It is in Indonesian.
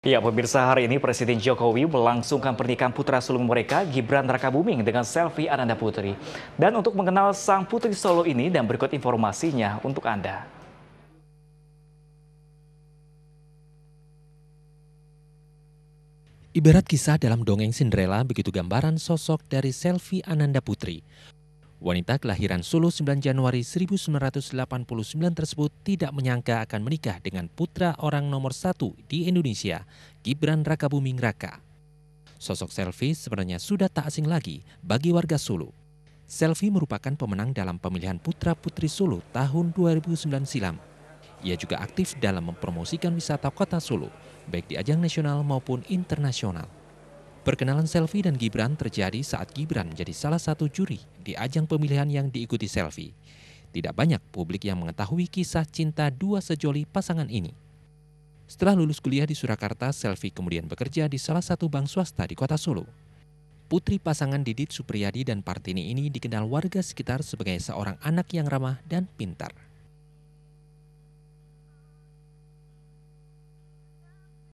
Ya, pemirsa hari ini Presiden Jokowi melangsungkan pernikahan putra sulung mereka Gibran Rakabuming dengan selfie Ananda Putri. Dan untuk mengenal sang putri Solo ini dan berikut informasinya untuk Anda. Ibarat kisah dalam dongeng Cinderella, begitu gambaran sosok dari selfie Ananda Putri. Wanita kelahiran Solo 9 Januari 1989 tersebut tidak menyangka akan menikah dengan putra orang nomor satu di Indonesia, Gibran Rakabuming Raka. Sosok Selfie sebenarnya sudah tak asing lagi bagi warga Solo. Selfie merupakan pemenang dalam pemilihan putra-putri Solo tahun 2009 silam. Ia juga aktif dalam mempromosikan wisata kota Solo, baik di ajang nasional maupun internasional. Perkenalan Selfie dan Gibran terjadi saat Gibran menjadi salah satu juri di ajang pemilihan yang diikuti Selfie. Tidak banyak publik yang mengetahui kisah cinta dua sejoli pasangan ini. Setelah lulus kuliah di Surakarta, Selfie kemudian bekerja di salah satu bank swasta di kota Solo. Putri pasangan Didit Supriyadi dan Partini ini dikenal warga sekitar sebagai seorang anak yang ramah dan pintar.